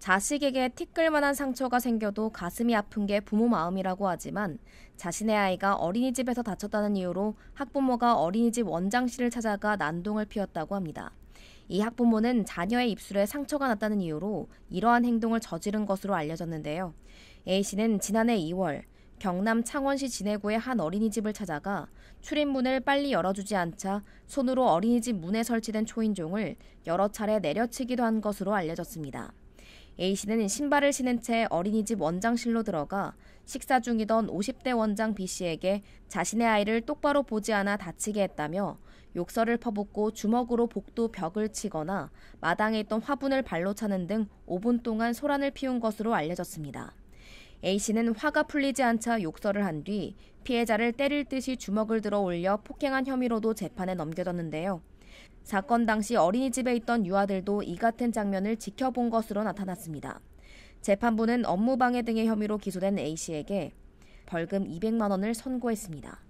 자식에게 티끌만한 상처가 생겨도 가슴이 아픈 게 부모 마음이라고 하지만 자신의 아이가 어린이집에서 다쳤다는 이유로 학부모가 어린이집 원장실을 찾아가 난동을 피웠다고 합니다. 이 학부모는 자녀의 입술에 상처가 났다는 이유로 이러한 행동을 저지른 것으로 알려졌는데요. A씨는 지난해 2월 경남 창원시 진해구의 한 어린이집을 찾아가 출입문을 빨리 열어주지 않자 손으로 어린이집 문에 설치된 초인종을 여러 차례 내려치기도 한 것으로 알려졌습니다. A씨는 신발을 신은 채 어린이집 원장실로 들어가 식사 중이던 50대 원장 B씨에게 자신의 아이를 똑바로 보지 않아 다치게 했다며 욕설을 퍼붓고 주먹으로 복도 벽을 치거나 마당에 있던 화분을 발로 차는 등 5분 동안 소란을 피운 것으로 알려졌습니다. A씨는 화가 풀리지 않자 욕설을 한 뒤 피해자를 때릴 듯이 주먹을 들어 올려 폭행한 혐의로도 재판에 넘겨졌는데요. 사건 당시 어린이집에 있던 유아들도 이 같은 장면을 지켜본 것으로 나타났습니다. 재판부는 업무방해 등의 혐의로 기소된 A씨에게 벌금 200만 원을 선고했습니다.